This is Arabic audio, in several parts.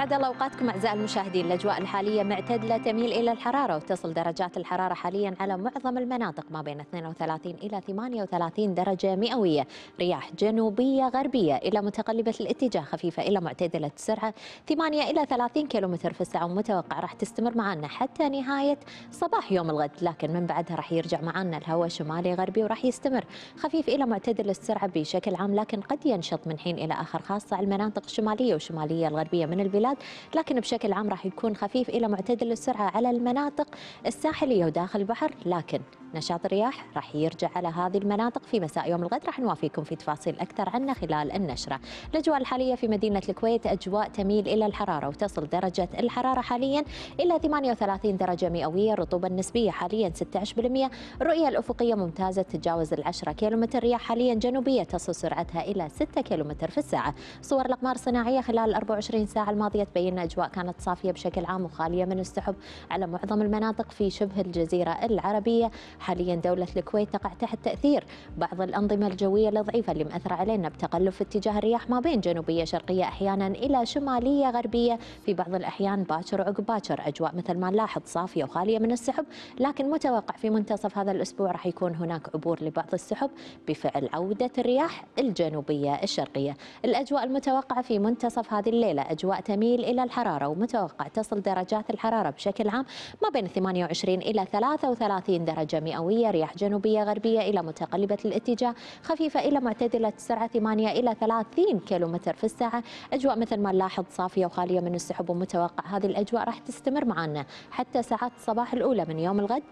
يسعد الله أوقاتكم أعزائي المشاهدين الأجواء الحالية معتدلة تميل إلى الحرارة وتصل درجات الحرارة حاليا على معظم المناطق ما بين 32 إلى 38 درجة مئوية رياح جنوبية غربية إلى متقلبة الاتجاه خفيفة إلى معتدلة السرعة 8 إلى 30 كيلومتر في الساعة ومتوقع راح تستمر معنا حتى نهاية صباح يوم الغد لكن من بعدها راح يرجع معنا الهواء شمالي غربي وراح يستمر خفيف إلى معتدل السرعة بشكل عام لكن قد ينشط من حين إلى آخر خاصة على المناطق الشمالية وشمالية الغربية من البلاد الامتداد لكن بشكل عام راح يكون خفيف إلى معتدل السرعة على المناطق الساحلية وداخل البحر لكن نشاط الرياح راح يرجع على هذه المناطق في مساء يوم الغد راح نوافيكم في تفاصيل أكثر عنه خلال النشرة الأجواء الحالية في مدينة الكويت أجواء تميل إلى الحرارة وتصل درجة الحرارة حاليا إلى 38 درجة مئوية الرطوبة النسبية حاليا 16% الرؤية الأفقية ممتازة تتجاوز ال 10 كيلومتر رياح حاليا جنوبية تصل سرعتها إلى 6 كيلومتر في الساعة صور الأقمار الصناعية خلال 24 ساعة الماضية الصافية تبين أجواء كانت صافية بشكل عام وخالية من السحب على معظم المناطق في شبه الجزيرة العربية حاليا دولة الكويت تقع تحت تأثير بعض الأنظمة الجوية الضعيفة اللي مأثرة علينا بتقلب في اتجاه الرياح ما بين جنوبية شرقية أحيانا إلى شمالية غربية في بعض الأحيان باكر وعقب باكر أجواء مثل ما نلاحظ صافية وخالية من السحب لكن متوقع في منتصف هذا الأسبوع راح يكون هناك عبور لبعض السحب بفعل عودة الرياح الجنوبية الشرقية الأجواء المتوقعة في منتصف هذه الليلة أجواء تميل تميل إلى الحرارة ومتوقع تصل درجات الحرارة بشكل عام ما بين 28 إلى 33 درجة مئوية رياح جنوبية غربية إلى متقلبة الاتجاه خفيفة إلى معتدلة السرعة 8 إلى 30 كيلومتر في الساعة أجواء مثل ما نلاحظ صافية وخالية من السحب ومتوقع هذه الأجواء راح تستمر معنا حتى ساعات الصباح الأولى من يوم الغد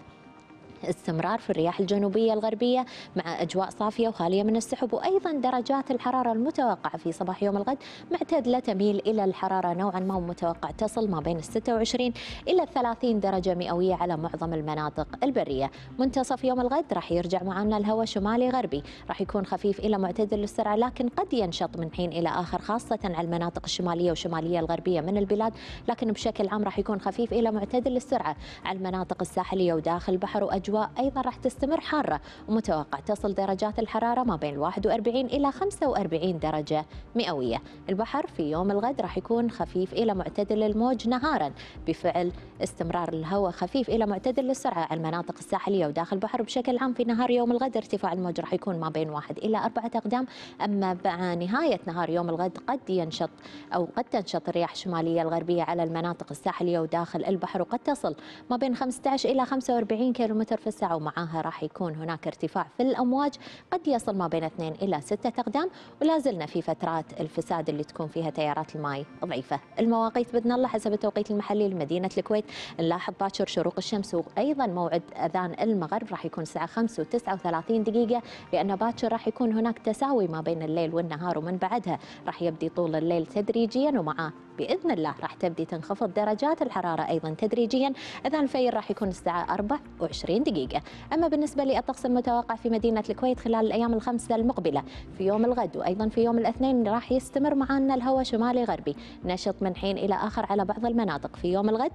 استمرار في الرياح الجنوبية الغربية مع أجواء صافية وخالية من السحب وأيضا درجات الحرارة المتوقعة في صباح يوم الغد معتدلة تميل إلى الحرارة نوعا ما متوقع تصل ما بين ال 26 إلى 30 درجة مئوية على معظم المناطق البرية منتصف يوم الغد راح يرجع معنا الهواء شمالي غربي راح يكون خفيف إلى معتدل السرعة لكن قد ينشط من حين إلى آخر خاصة على المناطق الشمالية وشمالية الغربية من البلاد لكن بشكل عام راح يكون خفيف إلى معتدل السرعة على المناطق الساحلية وداخل البحر وأجواء الأجواء أيضا راح تستمر حارة ومتوقع تصل درجات الحرارة ما بين 41 إلى 45 درجة مئوية البحر في يوم الغد راح يكون خفيف إلى معتدل الموج نهارا بفعل استمرار الهواء خفيف إلى معتدل السرعة على المناطق الساحلية وداخل البحر بشكل عام في نهار يوم الغد ارتفاع الموج راح يكون ما بين واحد إلى أربعة أقدام أما مع نهاية نهار يوم الغد قد ينشط أو قد تنشط الرياح الشمالية الغربية على المناطق الساحلية وداخل البحر وقد تصل ما بين 15 إلى 45 كيلومتر كيلومتر في الساعة ومعاها راح يكون هناك ارتفاع في الأمواج قد يصل ما بين 2 إلى 6 أقدام ولا زلنا في فترات الفساد اللي تكون فيها تيارات الماي ضعيفة المواقيت بإذن الله حسب التوقيت المحلي لمدينة الكويت نلاحظ باكر شروق الشمس وأيضا موعد أذان المغرب راح يكون الساعة 5 و39 دقيقة لأن باكر راح يكون هناك تساوي ما بين الليل والنهار ومن بعدها راح يبدي طول الليل تدريجيا ومعه باذن الله راح تبدي تنخفض درجات الحراره ايضا تدريجيا اذا الفير راح يكون الساعه 24 دقيقه اما بالنسبه للطقس المتوقع في مدينه الكويت خلال الايام الخمسه المقبله في يوم الغد وايضا في يوم الاثنين راح يستمر معنا الهواء شمالي غربي نشط من حين الى اخر على بعض المناطق في يوم الغد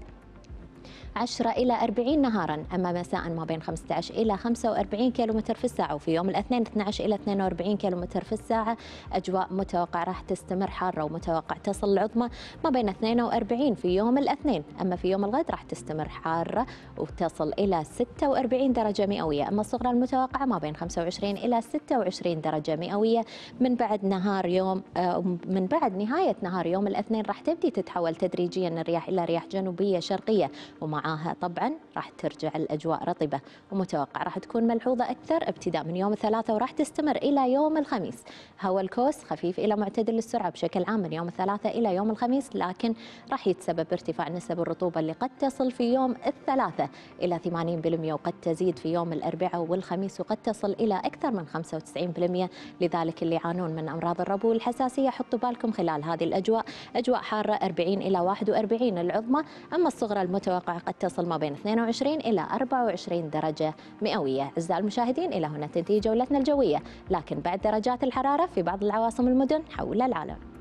10 إلى 40 نهارا أما مساء ما بين 15 إلى 45 كم في الساعة وفي يوم الاثنين 12 إلى 42 كم في الساعة أجواء متوقع راح تستمر حارة ومتوقع تصل العظمى ما بين 42 في يوم الاثنين أما في يوم الغد راح تستمر حارة وتصل إلى 46 درجة مئوية أما الصغرى المتوقعة ما بين 25 إلى 26 درجة مئوية من بعد نهار يوم آه، من بعد نهاية نهار يوم الاثنين راح تبدي تتحول تدريجيا الرياح إلى رياح جنوبية شرقية ومعاها طبعا راح ترجع الأجواء رطبة ومتوقع راح تكون ملحوظة أكثر ابتداء من يوم الثلاثاء وراح تستمر إلى يوم الخميس هواء الكوس خفيف إلى معتدل السرعة بشكل عام من يوم الثلاثاء إلى يوم الخميس لكن راح يتسبب ارتفاع نسب الرطوبة اللي قد تصل في يوم الثلاثاء إلى 80% وقد تزيد في يوم الأربعاء والخميس وقد تصل إلى أكثر من 95% لذلك اللي يعانون من أمراض الربو والحساسية حطوا بالكم خلال هذه الأجواء أجواء حارة 40 إلى 41 العظمى أما الصغرى المتوقعة الموقع قد تصل ما بين 22 إلى 24 درجة مئوية أعزائي المشاهدين إلى هنا تنتهي جولتنا الجوية لكن بعد درجات الحرارة في بعض العواصم المدن حول العالم